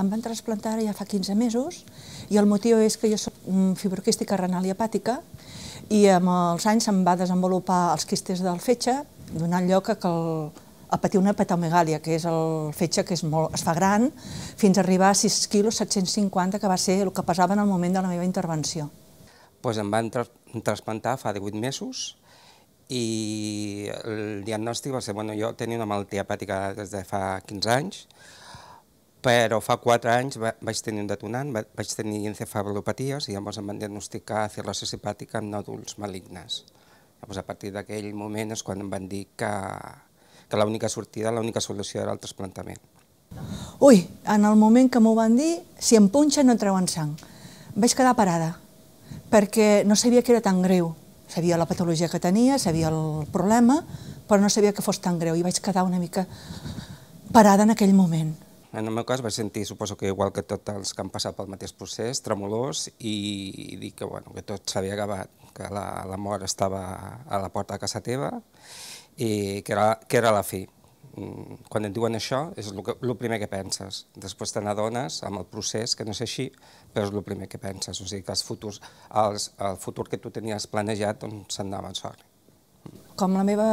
Em van trasplantar ja fa 15 mesos i el motiu és que jo soc fibroquística renal i hepàtica i amb els anys em va desenvolupar els quistes del fetge, donant lloc a que el, a patir una hepatomegàlia, que és el fetge que és molt, es fa gran, fins a arribar a 6 quilos 750, que va ser el que pesava en el moment de la meva intervenció. Pues em van tra trasplantar fa 18 mesos, i el diagnòstic va ser, bueno, jo tenia una malaltia hepàtica des de fa 15 anys, però fa 4 anys vaig tenir un detonant, vaig tenir encefalopaties i llavors em van diagnosticar cirrosis hepàtica amb nòduls malignes. Llavors, a partir d'aquell moment és quan em van dir que, que l'única sortida, l'única solució era el trasplantament. Ui, en el moment que m'ho van dir, si em punxen no treuen sang. Vaig quedar parada, perquè no sabia que era tan greu. Sabia la patologia que tenia, sabia el problema, però no sabia que fos tan greu i vaig quedar una mica parada en aquell moment. En el meu cas vaig sentir, suposo que igual que tots els que han passat pel mateix procés, tremolós i, i dir que, bueno, que tot s'havia acabat, que la, la mort estava a la porta de casa teva i que era, que era la fi. Mm, quan et diuen això és el, que, el primer que penses. Després te n'adones amb el procés, que no és així, però és el primer que penses. O sigui que els futurs, els, el futur que tu tenies planejat doncs, s'anava en sort. Com la meva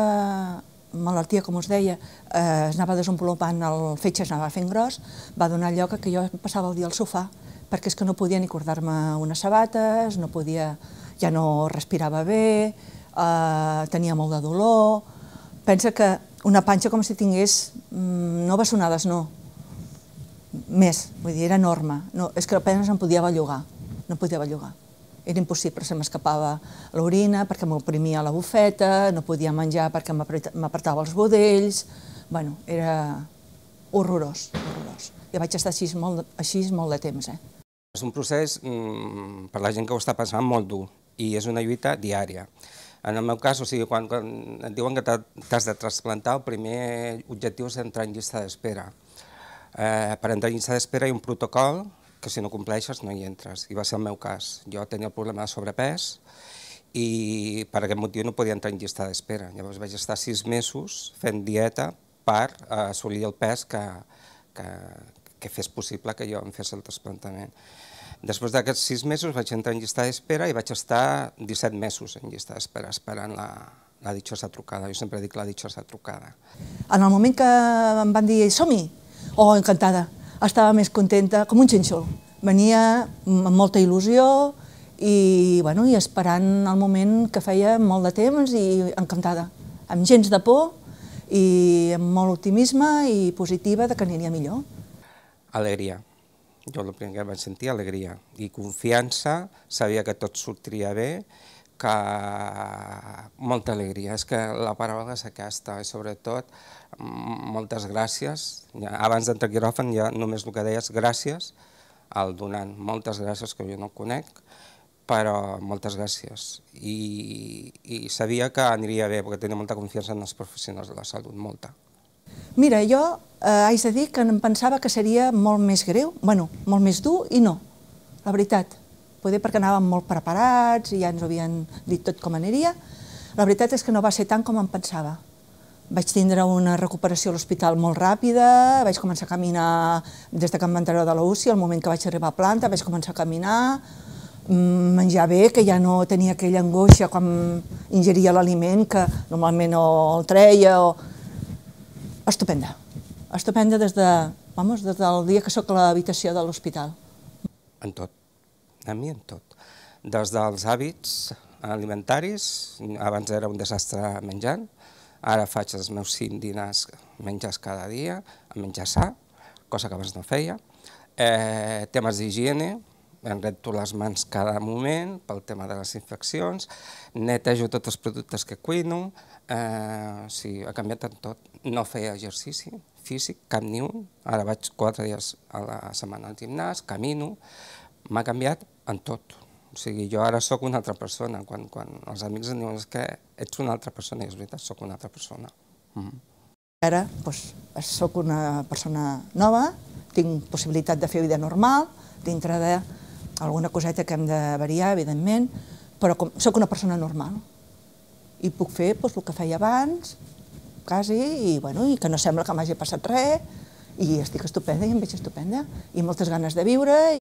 malaltia, com us deia, eh, es anava desenvolupant, el fetge es anava fent gros, va donar lloc a que jo passava el dia al sofà, perquè és que no podia ni cordar-me unes sabates, no podia, ja no respirava bé, eh, tenia molt de dolor... Pensa que una panxa com si tingués, mm, no bessonades, no, més, vull dir, era enorme. No, és que apenas em podia bellugar, no podia bellugar era impossible, se m'escapava l'orina perquè m'oprimia la bufeta, no podia menjar perquè m'apartava els budells, bueno, era horrorós, horrorós. I vaig estar així molt, així molt de temps, eh? És un procés, mm, per la gent que ho està passant, molt dur i és una lluita diària. En el meu cas, o sigui, quan, quan et diuen que t'has de trasplantar, el primer objectiu és entrar en llista d'espera. Eh, per entrar en llista d'espera hi ha un protocol que si no compleixes no hi entres. I va ser el meu cas. Jo tenia el problema de sobrepès i per aquest motiu no podia entrar en llista d'espera. Llavors vaig estar sis mesos fent dieta per eh, assolir el pes que, que, que fes possible que jo em fes el trasplantament. Després d'aquests sis mesos vaig entrar en llista d'espera i vaig estar 17 mesos en llista d'espera esperant la, la ditxosa trucada. Jo sempre dic la ditxosa trucada. En el moment que em van dir som-hi, oh, encantada, estava més contenta, com un xinxol. Venia amb molta il·lusió i, bueno, i esperant el moment que feia molt de temps i encantada, amb gens de por i amb molt optimisme i positiva de que aniria millor. Alegria. Jo el primer que vaig sentir, alegria i confiança, sabia que tot sortiria bé que molta alegria. És que la paraula és aquesta i sobretot moltes gràcies. Ja, abans d'entrar quiròfan ja només el que deies gràcies al donant. Moltes gràcies que jo no conec, però moltes gràcies. I, i sabia que aniria bé perquè tenia molta confiança en els professionals de la salut, molta. Mira, jo eh, haig de dir que em pensava que seria molt més greu, bueno, molt més dur i no, la veritat poder perquè anàvem molt preparats i ja ens havien dit tot com aniria. La veritat és que no va ser tant com em pensava. Vaig tindre una recuperació a l'hospital molt ràpida, vaig començar a caminar des de van treure de la UCI, al moment que vaig arribar a planta, vaig començar a caminar, mm, menjar bé, que ja no tenia aquella angoixa quan ingeria l'aliment, que normalment no el treia. O... Estupenda. Estupenda des, de, vamos, des del dia que sóc a l'habitació de l'hospital. En tot canvi en tot. Des dels hàbits alimentaris, abans era un desastre menjant, ara faig els meus cinc dinars menjars cada dia, a menjar sa, cosa que abans no feia. Eh, temes d'higiene, em rento les mans cada moment pel tema de les infeccions, netejo tots els productes que cuino, eh, sí, ha canviat en tot. No feia exercici físic, cap ni un, ara vaig quatre dies a la setmana al gimnàs, camino, m'ha canviat en tot. O sigui, jo ara sóc una altra persona. Quan, quan els amics em diuen que ets una altra persona, i és veritat, sóc una altra persona. Mm -hmm. Ara doncs, sóc una persona nova, tinc possibilitat de fer vida normal, dintre de alguna coseta que hem de variar, evidentment, però com, sóc una persona normal i puc fer doncs, el que feia abans, quasi, i, bueno, i que no sembla que m'hagi passat res, i estic estupenda i em veig estupenda, i moltes ganes de viure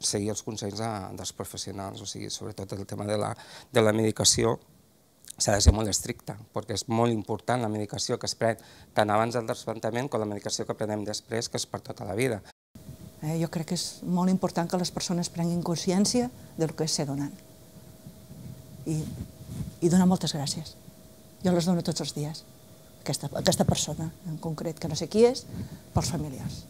seguir els consells de, dels professionals, o sigui, sobretot el tema de la, de la medicació s'ha de ser molt estricta, perquè és molt important la medicació que es pren tant abans del trasplantament com la medicació que prenem després, que és per tota la vida. Eh, jo crec que és molt important que les persones prenguin consciència del que és ser donant. I, i donar moltes gràcies. Jo les dono tots els dies, aquesta, aquesta persona en concret, que no sé qui és, pels familiars.